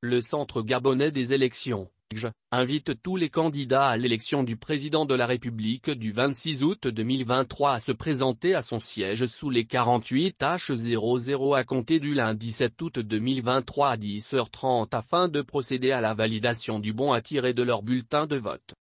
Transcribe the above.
Le Centre gabonais des élections invite tous les candidats à l'élection du président de la République du 26 août 2023 à se présenter à son siège sous les 48 H00 à compter du lundi 7 août 2023 à 10h30 afin de procéder à la validation du bon à tirer de leur bulletin de vote.